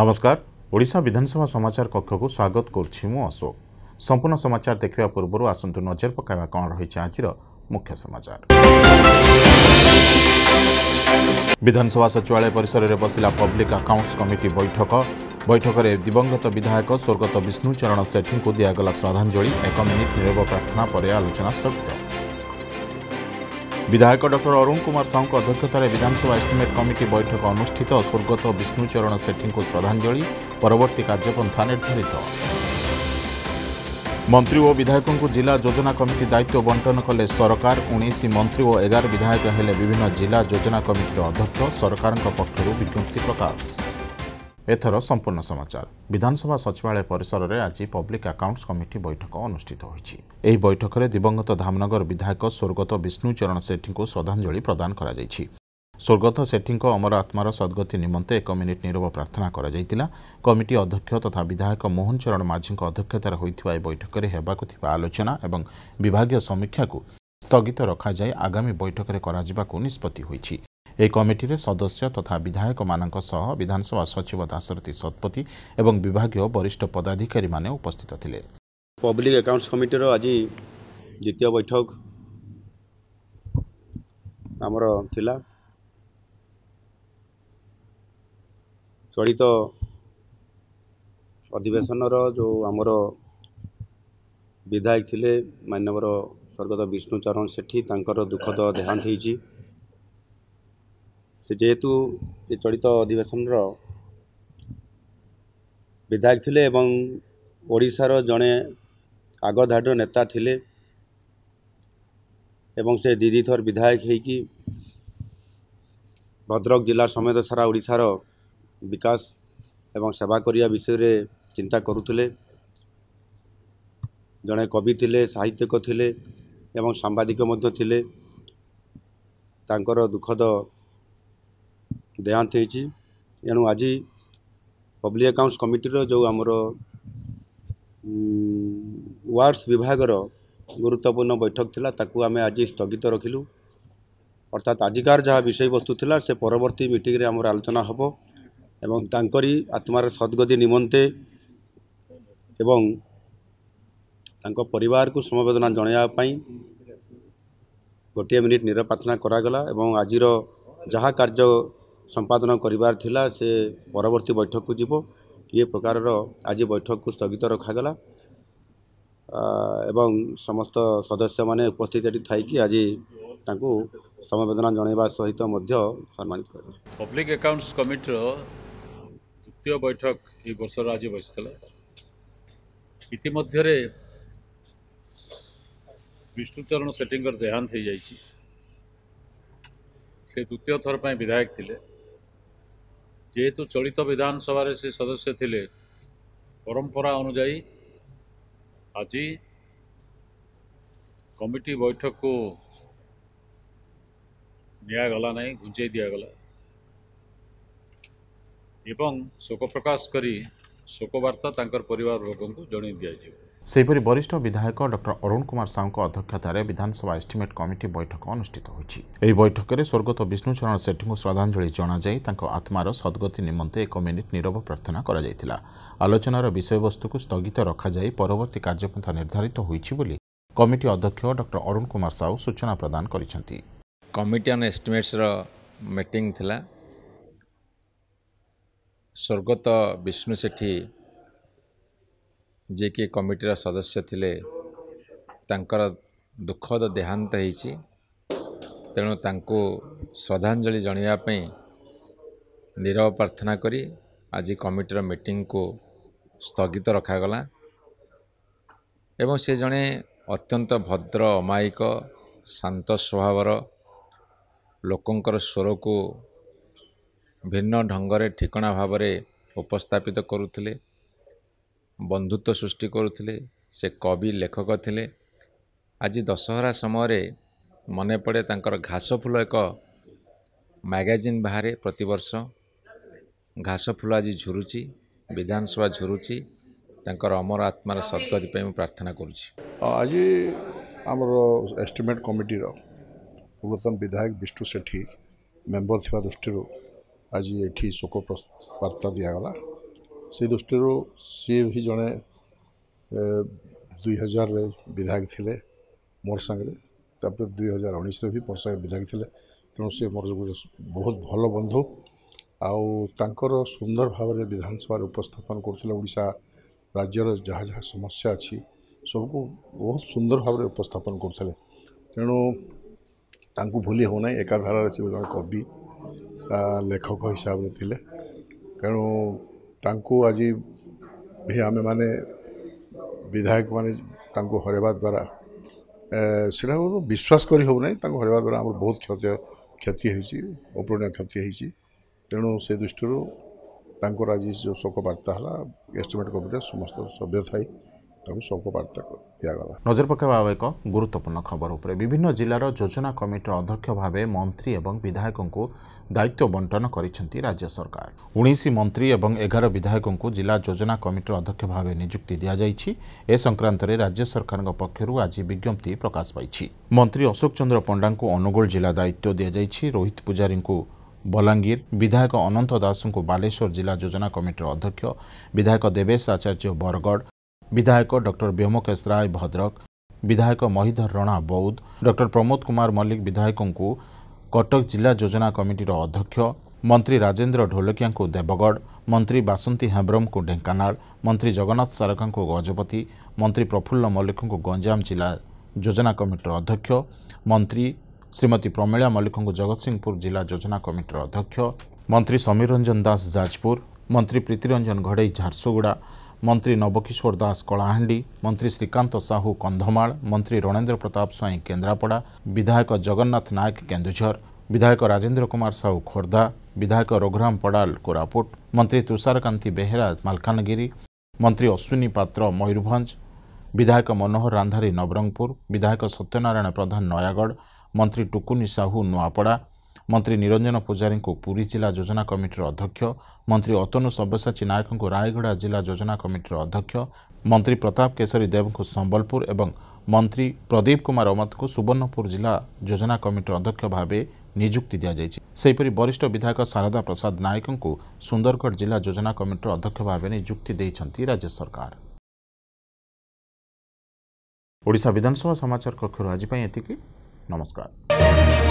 नमस्कार विधानसभा समाचार स्वागत स्त मु अशोक सम्पूर्ण नजर मुख्य समाचार विधानसभा सचिवालय रे बसिला पब्लिक अकाउंट्स कमिटी बैठक बैठकले दिवंगत विधायक स्वर्गत विष्णु चरण सेठीको दिगला श्रद्धाञ्जली एक मिनिट निरव प्रार्थना परे आलोचना स्थगित বিধায়ক ডক্টর অরুণ কুমার সাউঙ্ অধ্যক্ষতার বিধানসভা এস্টিমেট কমিটি বৈঠক অনুষ্ঠিত স্বর্গত বিষ্ণুচরণ সেঠী শ্রদ্ধাঞ্জলি পরবর্তী কার্যপন্থা নির্ধারিত মন্ত্রী ও বিধায়ক জেলা যোজনা কমিটি দায়িত্ব বণ্টন কলে সরকার উনিশ মন্ত্রী ও এগার বিধায়ক হলে বিভিন্ন জেলা যোজনা কমিটির অধ্যক্ষ সরকার পক্ষ বিজ্ঞপ্তি প্রকাশ ଏଥର ସମ୍ପୂର୍ଣ୍ଣ ସମାଚାର ବିଧାନସଭା ସଚିବାଳୟ ପରିସରରେ ଆଜି ପବ୍ଲିକ୍ ଆକାଉଣ୍ଟସ୍ କମିଟି ବୈଠକ ଅନୁଷ୍ଠିତ ହୋଇଛି ଏହି ବୈଠକରେ ଦିବଂଗତ ଧାମନଗର ବିଧାୟକ ସ୍ୱର୍ଗତ ବିଷ୍ଣୁ ଚରଣ ସେଠୀଙ୍କୁ ଶ୍ରଦ୍ଧାଞ୍ଜଳି ପ୍ରଦାନ କରାଯାଇଛି ସ୍ୱର୍ଗତ ସେଠୀଙ୍କ ଅମର ଆତ୍ମାର ସଦ୍ଗତି ନିମନ୍ତେ ଏକ ମିନିଟ୍ ନିରବ ପ୍ରାର୍ଥନା କରାଯାଇଥିଲା କମିଟି ଅଧ୍ୟକ୍ଷ ତଥା ବିଧାୟକ ମୋହନ ଚରଣ ମାଝୀଙ୍କ ଅଧ୍ୟକ୍ଷତାରେ ହୋଇଥିବା ଏହି ବୈଠକରେ ହେବାକୁ ଥିବା ଆଲୋଚନା ଏବଂ ବିଭାଗୀୟ ସମୀକ୍ଷାକୁ ସ୍ଥଗିତ ରଖାଯାଇ ଆଗାମୀ ବୈଠକରେ କରାଯିବାକୁ ନିଷ୍ପତ୍ତି ହୋଇଛି ଏହି କମିଟିରେ ସଦସ୍ୟ ତଥା ବିଧାୟକମାନଙ୍କ ସହ ବିଧାନସଭା ସଚିବ ଦାଶରଥୀ ଶତପଥୀ ଏବଂ ବିଭାଗୀୟ ବରିଷ୍ଠ ପଦାଧିକାରୀମାନେ ଉପସ୍ଥିତ ଥିଲେ ପବ୍ଲିକ ଆକାଉଣ୍ଟସ କମିଟିର ଆଜି ଦ୍ୱିତୀୟ ବୈଠକ ଆମର ଥିଲା ଚଳିତ ଅଧିବେଶନର ଯେଉଁ ଆମର ବିଧାୟକ ଥିଲେ ମାନ୍ୟବର ସ୍ୱର୍ଗତ ବିଷ୍ଣୁ ଚରଣ ସେଠୀ ତାଙ୍କର ଦୁଃଖଦ ଦେହାନ୍ତ ହୋଇଛି ସେ ଯେହେତୁ ଏ ଚଳିତ ଅଧିବେଶନର ବିଧାୟକ ଥିଲେ ଏବଂ ଓଡ଼ିଶାର ଜଣେ ଆଗଧାଡ଼ିର ନେତା ଥିଲେ ଏବଂ ସେ ଦୁଇ ଦୁଇଥର ବିଧାୟକ ହେଇକି ଭଦ୍ରକ ଜିଲ୍ଲା ସମେତ ସାରା ଓଡ଼ିଶାର ବିକାଶ ଏବଂ ସେବା କରିବା ବିଷୟରେ ଚିନ୍ତା କରୁଥିଲେ ଜଣେ କବି ଥିଲେ ସାହିତ୍ୟିକ ଥିଲେ ଏବଂ ସାମ୍ବାଦିକ ମଧ୍ୟ ଥିଲେ ତାଙ୍କର ଦୁଃଖଦ ଦେହାନ୍ତ ହୋଇଛି ଏଣୁ ଆଜି ପବ୍ଲିକ୍ ଆକାଉଣ୍ଟସ୍ କମିଟିର ଯେଉଁ ଆମର ୱାର୍ଡସ୍ ବିଭାଗର ଗୁରୁତ୍ୱପୂର୍ଣ୍ଣ ବୈଠକ ଥିଲା ତାକୁ ଆମେ ଆଜି ସ୍ଥଗିତ ରଖିଲୁ ଅର୍ଥାତ୍ ଆଜିକାର ଯାହା ବିଷୟବସ୍ତୁ ଥିଲା ସେ ପରବର୍ତ୍ତୀ ମିଟିଂରେ ଆମର ଆଲୋଚନା ହେବ ଏବଂ ତାଙ୍କରି ଆତ୍ମାର ସଦ୍ଗତି ନିମନ୍ତେ ଏବଂ ତାଙ୍କ ପରିବାରକୁ ସମବେଦନା ଜଣାଇବା ପାଇଁ ଗୋଟିଏ ମିନିଟ୍ ନିର କରାଗଲା ଏବଂ ଆଜିର ଯାହା କାର୍ଯ୍ୟ ସମ୍ପାଦନ କରିବାର ଥିଲା ସେ ପରବର୍ତ୍ତୀ ବୈଠକକୁ ଯିବ ଏ ପ୍ରକାରର ଆଜି ବୈଠକକୁ ସ୍ଥଗିତ ରଖାଗଲା ଏବଂ ସମସ୍ତ ସଦସ୍ୟମାନେ ଉପସ୍ଥିତ ଏଠି ଥାଇକି ଆଜି ତାଙ୍କୁ ସମବେଦନା ଜଣାଇବା ସହିତ ମଧ୍ୟ ସମ୍ମାନିତ କରିବେ ପବ୍ଲିକ ଆକାଉଣ୍ଟସ୍ କମିଟିର ଦ୍ୱିତୀୟ ବୈଠକ ଏହି ବର୍ଷର ଆଜି ବସିଥିଲା ଇତିମଧ୍ୟରେ ବିଷ୍ଣୁଚରଣ ସେଠୀଙ୍କର ଦେହାନ୍ତ ହୋଇଯାଇଛି ସେ ଦ୍ୱିତୀୟ ଥର ପାଇଁ ବିଧାୟକ ଥିଲେ যেতো চলিত বিধানসভारे से सदस्य थिले পরম্পরা অনুযায়ী আজি কমিটি বৈঠকକୁ няя गला नाही गुজে দিয়া গলা एवं শোক প্রকাশ କରି শোকবার্তা ତାଙ୍କର পরিবার লোকଙ୍କୁ ଜଣି ଦିଆଯି ସେହିପରି ବରିଷ୍ଠ ବିଧାୟକ ଡକ୍ଟର ଅରୁଣ କୁମାର ସାହୁଙ୍କ ଅଧ୍ୟକ୍ଷତାରେ ବିଧାନସଭା ଏଷ୍ଟିମେଟ୍ କମିଟି ବୈଠକ ଅନୁଷ୍ଠିତ ହୋଇଛି ଏହି ବୈଠକରେ ସ୍ୱର୍ଗତ ବିଷ୍ଣୁ ଚରଣ ସେଠୀଙ୍କୁ ଶ୍ରଦ୍ଧାଞ୍ଜଳି ଜଣାଯାଇ ତାଙ୍କ ଆତ୍ମାର ସଦ୍ଗତି ନିମନ୍ତେ ଏକ ମିନିଟ୍ ନିରବ ପ୍ରାର୍ଥନା କରାଯାଇଥିଲା ଆଲୋଚନାର ବିଷୟବସ୍ତୁକୁ ସ୍ଥଗିତ ରଖାଯାଇ ପରବର୍ତ୍ତୀ କାର୍ଯ୍ୟପନ୍ଥା ନିର୍ଦ୍ଧାରିତ ହୋଇଛି ବୋଲି କମିଟି ଅଧ୍ୟକ୍ଷ ଡକ୍ଟର ଅରୁଣ କୁମାର ସାହୁ ସୂଚନା ପ୍ରଦାନ କରିଛନ୍ତି କମିଟି ଅନ୍ ଏଷ୍ଟିମେଟ୍ସର ମିଟିଂ ଥିଲା ସ୍ୱର୍ଗତ ବିଷ୍ଣୁ ସେଠୀ ଯିଏକି କମିଟିର ସଦସ୍ୟ ଥିଲେ ତାଙ୍କର ଦୁଃଖଦ ଦେହାନ୍ତ ହୋଇଛି ତେଣୁ ତାଙ୍କୁ ଶ୍ରଦ୍ଧାଞ୍ଜଳି ଜଣାଇବା ପାଇଁ ନିରବ ପ୍ରାର୍ଥନା କରି ଆଜି କମିଟିର ମିଟିଂକୁ ସ୍ଥଗିତ ରଖାଗଲା ଏବଂ ସେ ଜଣେ ଅତ୍ୟନ୍ତ ଭଦ୍ର ଅମାୟିକ ଶାନ୍ତ ସ୍ୱଭାବର ଲୋକଙ୍କର ସ୍ୱରକୁ ଭିନ୍ନ ଢଙ୍ଗରେ ଠିକଣା ଭାବରେ ଉପସ୍ଥାପିତ କରୁଥିଲେ ବନ୍ଧୁତ୍ୱ ସୃଷ୍ଟି କରୁଥିଲେ ସେ କବି ଲେଖକ ଥିଲେ ଆଜି ଦଶହରା ସମୟରେ ମନେ ପଡ଼େ ତାଙ୍କର ଘାସଫୁଲ ଏକ ମ୍ୟାଗାଜିନ୍ ବାହାରେ ପ୍ରତିବର୍ଷ ଘାସଫୁଲ ଆଜି ଝୁରୁଛି ବିଧାନସଭା ଝୁରୁଛି ତାଙ୍କର ଅମର ଆତ୍ମାର ସଦଗତି ପାଇଁ ମୁଁ ପ୍ରାର୍ଥନା କରୁଛି ଆଜି ଆମର ଏଷ୍ଟିମେଟ୍ କମିଟିର ପୂର୍ବତନ ବିଧାୟକ ବିଷ୍ଣୁ ସେଠୀ ମେମ୍ବର ଥିବା ଦୃଷ୍ଟିରୁ ଆଜି ଏଠି ଶୋକ ବାର୍ତ୍ତା ଦିଆଗଲା ସେଇ ଦୃଷ୍ଟିରୁ ସିଏ ବି ଜଣେ ଦୁଇ ହଜାରରେ ବିଧାୟକ ଥିଲେ ମୋର ସାଙ୍ଗରେ ତାପରେ ଦୁଇ ହଜାର ଉଣେଇଶରେ ବି ମୋର ସାଙ୍ଗରେ ବିଧାୟକ ଥିଲେ ତେଣୁ ସିଏ ମୋର ଗୋଟେ ବହୁତ ଭଲ ବନ୍ଧୁ ଆଉ ତାଙ୍କର ସୁନ୍ଦର ଭାବରେ ବିଧାନସଭାରେ ଉପସ୍ଥାପନ କରୁଥିଲେ ଓଡ଼ିଶା ରାଜ୍ୟର ଯାହା ଯାହା ସମସ୍ୟା ଅଛି ସବୁକୁ ବହୁତ ସୁନ୍ଦର ଭାବରେ ଉପସ୍ଥାପନ କରୁଥିଲେ ତେଣୁ ତାଙ୍କୁ ଭୁଲି ହେଉନାହିଁ ଏକାଧାରାରେ ସେ ଜଣେ କବି ଲେଖକ ହିସାବରେ ଥିଲେ ତେଣୁ ତାଙ୍କୁ ଆଜି ବି ଆମେମାନେ ବିଧାୟକମାନେ ତାଙ୍କୁ ହରାଇବା ଦ୍ୱାରା ସେଇଟା ବିଶ୍ୱାସ କରି ହେଉନାହିଁ ତାଙ୍କୁ ହରାଇବା ଦ୍ୱାରା ଆମର ବହୁତ କ୍ଷତି କ୍ଷତି ହେଇଛି ଅପୂରଣୀୟ କ୍ଷତି ହେଇଛି ତେଣୁ ସେ ଦୃଷ୍ଟିରୁ ତାଙ୍କର ଆଜି ଯେଉଁ ଶୋକବାର୍ତ୍ତା ହେଲା ଏଷ୍ଟିମେଟ୍ କମିଟିର ସମସ୍ତ ସଭ୍ୟ ଥାଇ ତାକୁ ସବୁ ବାର୍ତ୍ତା ଦିଆଗଲା ନଜର ପକାଇବା ଆଉ ଏକ ଗୁରୁତ୍ୱପୂର୍ଣ୍ଣ ଖବର ଉପରେ ବିଭିନ୍ନ ଜିଲ୍ଲାର ଯୋଜନା କମିଟିର ଅଧ୍ୟକ୍ଷ ଭାବେ ମନ୍ତ୍ରୀ ଏବଂ ବିଧାୟକଙ୍କୁ ଦାୟିତ୍ୱ ବଣ୍ଟନ କରିଛନ୍ତି ରାଜ୍ୟ ସରକାର ଉଣେଇଶ ମନ୍ତ୍ରୀ ଏବଂ ଏଗାର ବିଧାୟକଙ୍କୁ ଜିଲ୍ଲା ଯୋଜନା କମିଟିର ଅଧ୍ୟକ୍ଷ ଭାବେ ନିଯୁକ୍ତି ଦିଆଯାଇଛି ଏ ସଂକ୍ରାନ୍ତରେ ରାଜ୍ୟ ସରକାରଙ୍କ ପକ୍ଷରୁ ଆଜି ବିଜ୍ଞପ୍ତି ପ୍ରକାଶ ପାଇଛି ମନ୍ତ୍ରୀ ଅଶୋକ ଚନ୍ଦ୍ର ପଣ୍ଡାଙ୍କୁ ଅନୁଗୁଳ ଜିଲ୍ଲା ଦାୟିତ୍ୱ ଦିଆଯାଇଛି ରୋହିତ ପୂଜାରୀଙ୍କୁ ବଲାଙ୍ଗୀର ବିଧାୟକ ଅନନ୍ତ ଦାସଙ୍କୁ ବାଲେଶ୍ୱର ଜିଲ୍ଲା ଯୋଜନା କମିଟିର ଅଧ୍ୟକ୍ଷ ବିଧାୟକ ଦେବେଶ ଆଚାର୍ଯ୍ୟ ବରଗଡ଼ ବିଧାୟକ ଡକ୍ଟର ବ୍ୟୋମକେଶ ରାୟ ଭଦ୍ରକ ବିଧାୟକ ମହିଧର ରଣା ବୌଦ୍ଧ ଡକ୍ଟର ପ୍ରମୋଦ କୁମାର ମଲ୍ଲିକ ବିଧାୟକଙ୍କୁ କଟକ ଜିଲ୍ଲା ଯୋଜନା କମିଟିର ଅଧ୍ୟକ୍ଷ ମନ୍ତ୍ରୀ ରାଜେନ୍ଦ୍ର ଢୋଲକିଆଙ୍କୁ ଦେବଗଡ଼ ମନ୍ତ୍ରୀ ବାସନ୍ତୀ ହେମ୍ବ୍ରମଙ୍କୁ ଢେଙ୍କାନାଳ ମନ୍ତ୍ରୀ ଜଗନ୍ନାଥ ସାରକାଙ୍କୁ ଗଜପତି ମନ୍ତ୍ରୀ ପ୍ରଫୁଲ୍ଲ ମଲ୍ଲିକଙ୍କୁ ଗଞ୍ଜାମ ଜିଲ୍ଲା ଯୋଜନା କମିଟିର ଅଧ୍ୟକ୍ଷ ମନ୍ତ୍ରୀ ଶ୍ରୀମତୀ ପ୍ରମିଳା ମଲ୍ଲିକଙ୍କୁ ଜଗତସିଂହପୁର ଜିଲ୍ଲା ଯୋଜନା କମିଟିର ଅଧ୍ୟକ୍ଷ ମନ୍ତ୍ରୀ ସମୀର ରଞ୍ଜନ ଦାସ ଯାଜପୁର ମନ୍ତ୍ରୀ ପ୍ରୀତିରଞ୍ଜନ ଘଡ଼େଇ ଝାରସୁଗୁଡ଼ା ମନ୍ତ୍ରୀ ନବକିଶୋର ଦାସ କଳାହାଣ୍ଡି ମନ୍ତ୍ରୀ ଶ୍ରୀକାନ୍ତ ସାହୁ କନ୍ଧମାଳ ମନ୍ତ୍ରୀ ରଣେନ୍ଦ୍ର ପ୍ରତାପ ସ୍ୱାଇଁ କେନ୍ଦ୍ରାପଡ଼ା ବିଧାୟକ ଜଗନ୍ନାଥ ନାୟକ କେନ୍ଦୁଝର ବିଧାୟକ ରାଜେନ୍ଦ୍ର କୁମାର ସାହୁ ଖୋର୍ଦ୍ଧା ବିଧାୟକ ରଘୁରାମ ପଡ଼ାଲ କୋରାପୁଟ ମନ୍ତ୍ରୀ ତୁଷାରକାନ୍ତି ବେହେରା ମାଲକାନଗିରି ମନ୍ତ୍ରୀ ଅଶ୍ୱିନୀ ପାତ୍ର ମୟୂରଭଞ୍ଜ ବିଧାୟକ ମନୋହର ରାନ୍ଧାରୀ ନବରଙ୍ଗପୁର ବିଧାୟକ ସତ୍ୟନାରାୟଣ ପ୍ରଧାନ ନୟାଗଡ଼ ମନ୍ତ୍ରୀ ଟୁକୁନି ସାହୁ ନୂଆପଡ଼ା ମନ୍ତ୍ରୀ ନିରଞ୍ଜନ ପୂଜାରୀଙ୍କୁ ପୁରୀ ଜିଲ୍ଲା ଯୋଜନା କମିଟିର ଅଧ୍ୟକ୍ଷ ମନ୍ତ୍ରୀ ଅତନୁ ସବ୍ୟସାଚୀ ନାୟକଙ୍କୁ ରାୟଗଡ଼ା ଜିଲ୍ଲା ଯୋଜନା କମିଟିର ଅଧ୍ୟକ୍ଷ ମନ୍ତ୍ରୀ ପ୍ରତାପ କେଶରୀ ଦେବଙ୍କୁ ସମ୍ବଲପୁର ଏବଂ ମନ୍ତ୍ରୀ ପ୍ରଦୀପ କୁମାର ଅମତଙ୍କୁ ସୁବର୍ଣ୍ଣପୁର ଜିଲ୍ଲା ଯୋଜନା କମିଟିର ଅଧ୍ୟକ୍ଷ ଭାବେ ନିଯୁକ୍ତି ଦିଆଯାଇଛି ସେହିପରି ବରିଷ୍ଠ ବିଧାୟକ ଶାରଦା ପ୍ରସାଦ ନାୟକଙ୍କୁ ସୁନ୍ଦରଗଡ଼ ଜିଲ୍ଲା ଯୋଜନା କମିଟିର ଅଧ୍ୟକ୍ଷ ଭାବେ ନିଯୁକ୍ତି ଦେଇଛନ୍ତି ରାଜ୍ୟ ସରକାର ଓଡ଼ିଶା ବିଧାନସଭା ସମାଚାର କକ୍ଷରୁ ଆଜି ପାଇଁ ଏତିକି ନମସ୍କାର